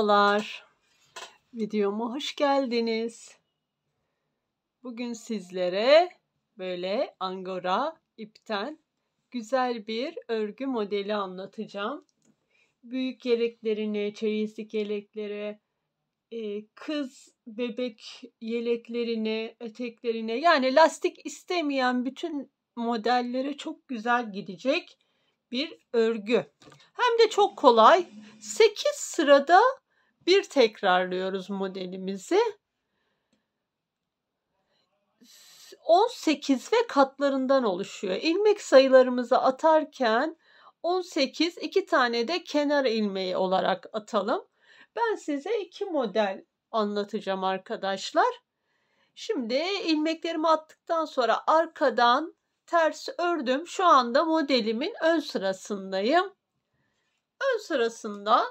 Merhabalar. Videoma hoş geldiniz. Bugün sizlere böyle angora ipten güzel bir örgü modeli anlatacağım. Büyük yeleklerine, çeyizlik yeleklere, kız bebek yeleklerine, eteklerine yani lastik istemeyen bütün modellere çok güzel gidecek bir örgü. Hem de çok kolay. 8 sırada bir tekrarlıyoruz modelimizi. 18 ve katlarından oluşuyor. İlmek sayılarımızı atarken 18 iki tane de kenar ilmeği olarak atalım. Ben size iki model anlatacağım arkadaşlar. Şimdi ilmeklerimi attıktan sonra arkadan ters ördüm. Şu anda modelimin ön sırasındayım. Ön sırasında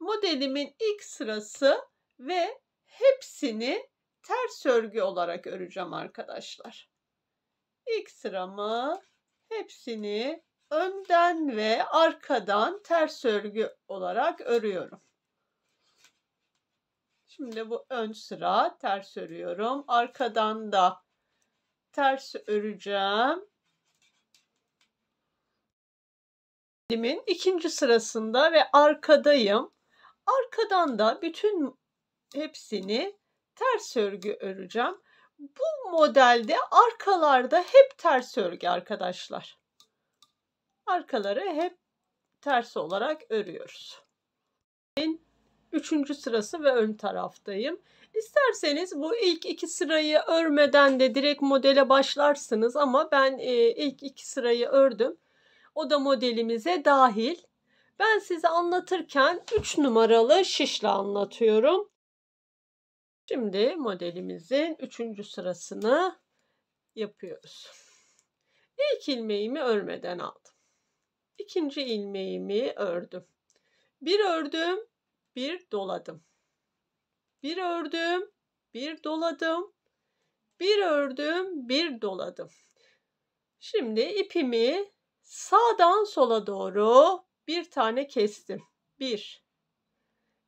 modelimin ilk sırası ve hepsini ters örgü olarak öreceğim arkadaşlar. İlk sıramı hepsini önden ve arkadan ters örgü olarak örüyorum. Şimdi bu ön sıra ters örüyorum. Arkadan da ters öreceğim. Model'imin ikinci sırasında ve arkadayım. Arkadan da bütün hepsini ters örgü öreceğim. Bu modelde arkalarda hep ters örgü arkadaşlar. Arkaları hep ters olarak örüyoruz. Ben Üçüncü sırası ve ön taraftayım. İsterseniz bu ilk iki sırayı örmeden de direkt modele başlarsınız ama ben e, ilk iki sırayı ördüm. O da modelimize dahil. Ben size anlatırken 3 numaralı şişle anlatıyorum. Şimdi modelimizin 3. sırasını yapıyoruz. İlk ilmeğimi örmeden aldım. İkinci ilmeğimi ördüm. Bir ördüm, bir doladım. Bir ördüm, bir doladım. Bir ördüm, bir doladım. Şimdi ipimi sağdan sola doğru bir tane kestim. Bir.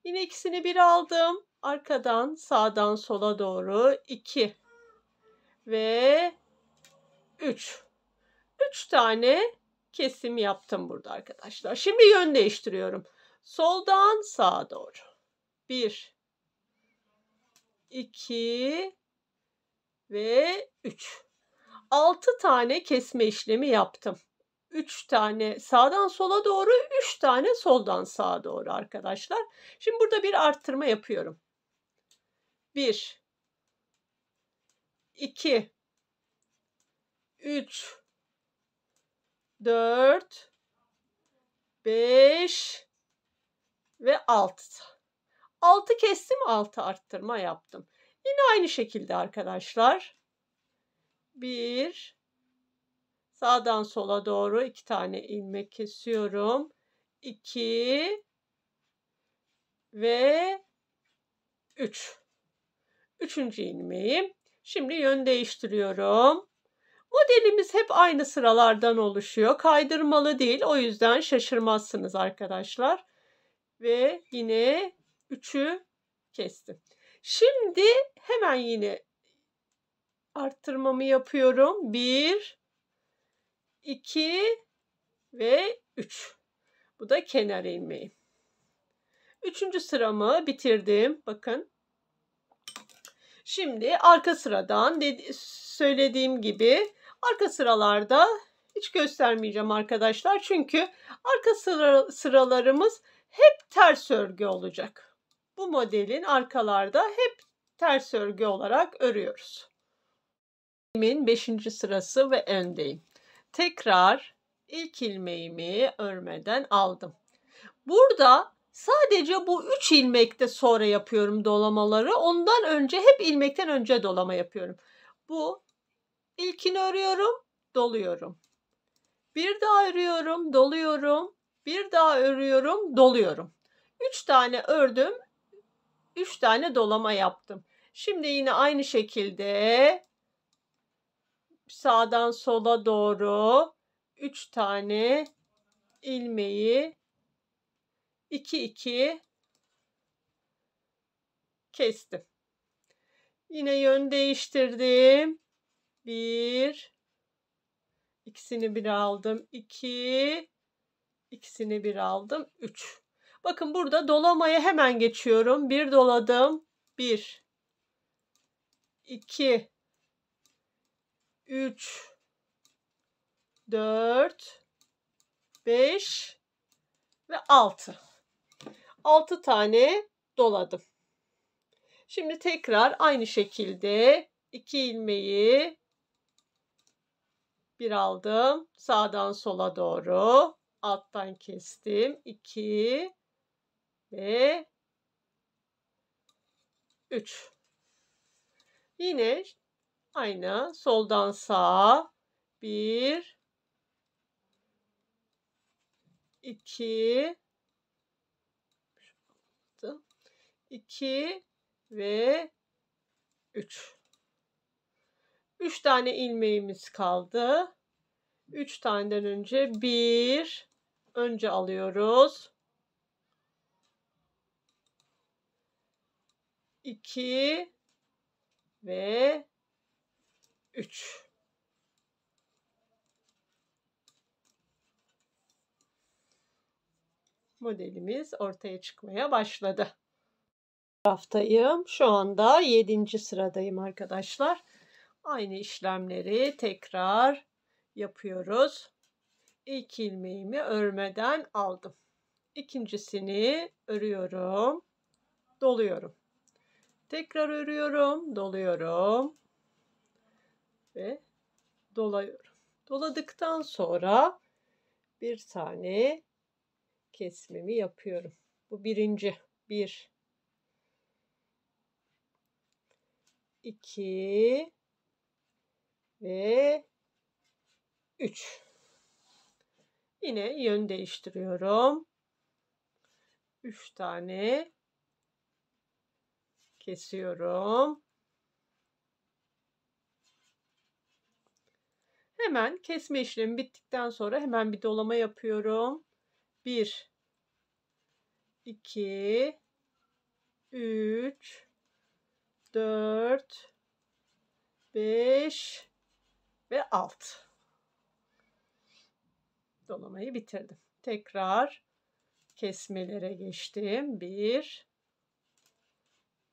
Yine ikisini bir aldım. Arkadan sağdan sola doğru iki. Ve üç. Üç tane kesim yaptım burada arkadaşlar. Şimdi yön değiştiriyorum. Soldan sağa doğru. Bir. iki ve üç. Altı tane kesme işlemi yaptım. 3 tane sağdan sola doğru, 3 tane soldan sağa doğru arkadaşlar. Şimdi burada bir arttırma yapıyorum. 1 2 3 4 5 ve 6. 6 kestim, 6 arttırma yaptım. Yine aynı şekilde arkadaşlar. 1 Sağdan sola doğru iki tane ilmek kesiyorum. 2 ve 3. Üç. Üçüncü ilmeği. Şimdi yön değiştiriyorum. Modelimiz hep aynı sıralardan oluşuyor. Kaydırmalı değil. O yüzden şaşırmazsınız arkadaşlar. Ve yine 3'ü kestim. Şimdi hemen yine arttırmamı yapıyorum. 1 2 ve 3. Bu da kenar ilmeği. Üçüncü sıramı bitirdim. Bakın. Şimdi arka sıradan söylediğim gibi arka sıralarda hiç göstermeyeceğim arkadaşlar. Çünkü arka sıra sıralarımız hep ters örgü olacak. Bu modelin arkalarda hep ters örgü olarak örüyoruz. 5. sırası ve öndeyim tekrar ilk ilmeğimi örmeden aldım. Burada sadece bu 3 ilmekte sonra yapıyorum dolamaları. Ondan önce hep ilmekten önce dolama yapıyorum. Bu ilkini örüyorum, doluyorum. Bir daha örüyorum, doluyorum. Bir daha örüyorum, doluyorum. 3 tane ördüm. 3 tane dolama yaptım. Şimdi yine aynı şekilde sağdan sola doğru 3 tane ilmeği 2 2 kestim. Yine yön değiştirdim. 1 ikisini bir aldım. 2 ikisini bir aldım. 3 Bakın burada dolamaya hemen geçiyorum. Bir doladım. 1 2 3 4 5 ve 6. 6 tane doladım. Şimdi tekrar aynı şekilde 2 ilmeği bir aldım. Sağdan sola doğru alttan kestim. 2 ve 3. Yine Aynı soldan sağa. Bir. iki, iki ve üç. Üç tane ilmeğimiz kaldı. Üç taneden önce bir önce alıyoruz. 2 ve 3. Modelimiz ortaya çıkmaya başladı. Haftayım. Şu anda 7. sıradayım arkadaşlar. Aynı işlemleri tekrar yapıyoruz. İlk ilmeğimi örmeden aldım. İkincisini örüyorum, doluyorum. Tekrar örüyorum, doluyorum ve dolayorum. Doladıktan sonra bir tane kesmemi yapıyorum. Bu birinci. Bir. iki ve üç. Yine yön değiştiriyorum. Üç tane kesiyorum. Hemen kesme işlemi bittikten sonra hemen bir dolama yapıyorum. 1 2 3 4 5 ve 6. Dolamayı bitirdim. Tekrar kesmelere geçtim. 1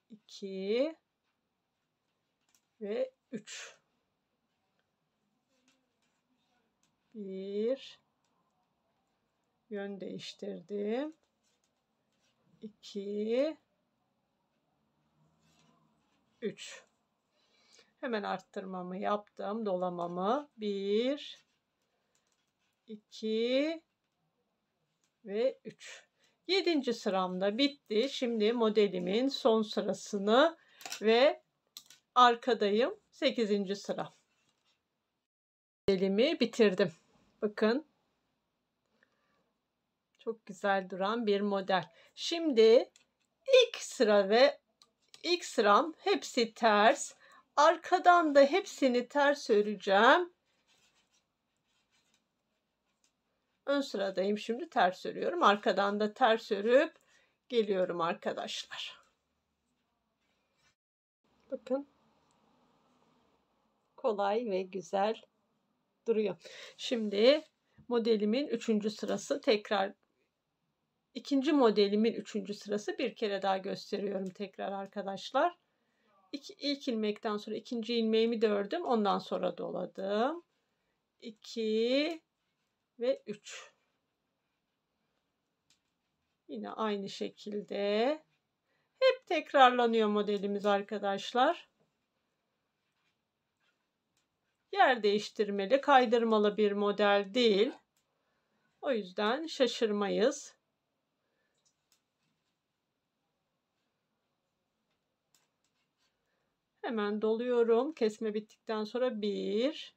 2 ve 3. Bir. Yön değiştirdim. İki. Üç. Hemen arttırmamı yaptım. Dolamamı. Bir. iki ve üç. Yedinci sıramda bitti. Şimdi modelimin son sırasını ve arkadayım. Sekizinci sıra. Modelimi bitirdim. Bakın. Çok güzel duran bir model. Şimdi ilk sıra ve ilk sıram hepsi ters. Arkadan da hepsini ters öreceğim. Ön sıradayım şimdi ters örüyorum. Arkadan da ters örüp geliyorum arkadaşlar. Bakın. Kolay ve güzel duruyor. Şimdi modelimin üçüncü sırası tekrar ikinci modelimin üçüncü sırası bir kere daha gösteriyorum tekrar arkadaşlar. İki, ilk ilmekten sonra ikinci ilmeğimi de ördüm. Ondan sonra doladım. 2 ve 3. Yine aynı şekilde hep tekrarlanıyor modelimiz arkadaşlar yer değiştirmeli, kaydırmalı bir model değil. O yüzden şaşırmayız. Hemen doluyorum. Kesme bittikten sonra 1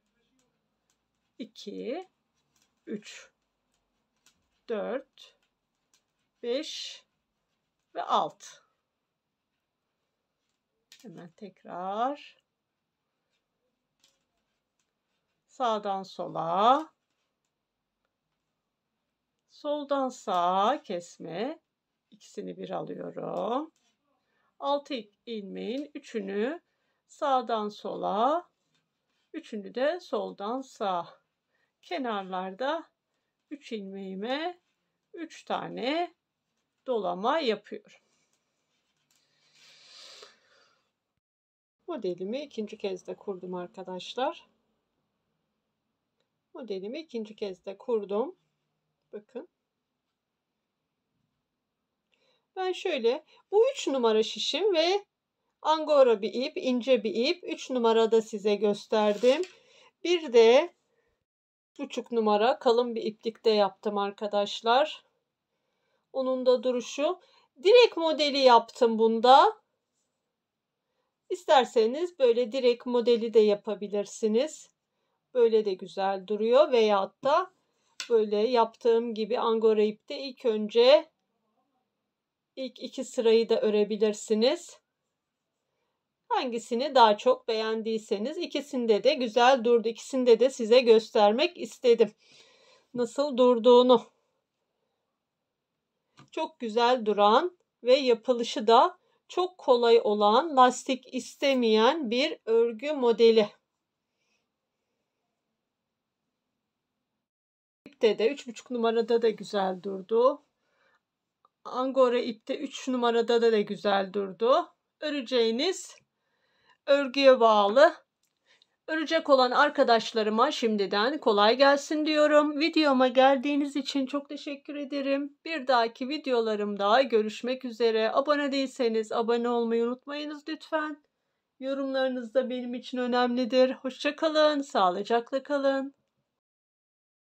2 3 4 5 ve 6. Hemen tekrar sağdan sola, soldan sağa kesme. İkisini bir alıyorum. 6 ilmeğin üçünü sağdan sola, üçünü de soldan sağ. Kenarlarda 3 ilmeğime 3 tane dolama yapıyorum. Modelimi ikinci kez de kurdum arkadaşlar modelimi ikinci kez de kurdum. Bakın. Ben şöyle bu 3 numara şişim ve angora bir ip, ince bir ip 3 numarada size gösterdim. Bir de buçuk numara kalın bir iplikte yaptım arkadaşlar. Onun da duruşu. Direkt modeli yaptım bunda. İsterseniz böyle direkt modeli de yapabilirsiniz. Böyle de güzel duruyor veyahut da böyle yaptığım gibi angora ipte ilk önce ilk iki sırayı da örebilirsiniz. Hangisini daha çok beğendiyseniz ikisinde de güzel durdu. İkisinde de size göstermek istedim. Nasıl durduğunu. Çok güzel duran ve yapılışı da çok kolay olan lastik istemeyen bir örgü modeli. ipte de 3,5 numarada da güzel durdu. Angora ipte 3 numarada da, da güzel durdu. Öreceğiniz örgüye bağlı. Örecek olan arkadaşlarıma şimdiden kolay gelsin diyorum. Videoma geldiğiniz için çok teşekkür ederim. Bir dahaki videolarımda görüşmek üzere. Abone değilseniz abone olmayı unutmayınız lütfen. Yorumlarınız da benim için önemlidir. Hoşçakalın, sağlıcakla kalın.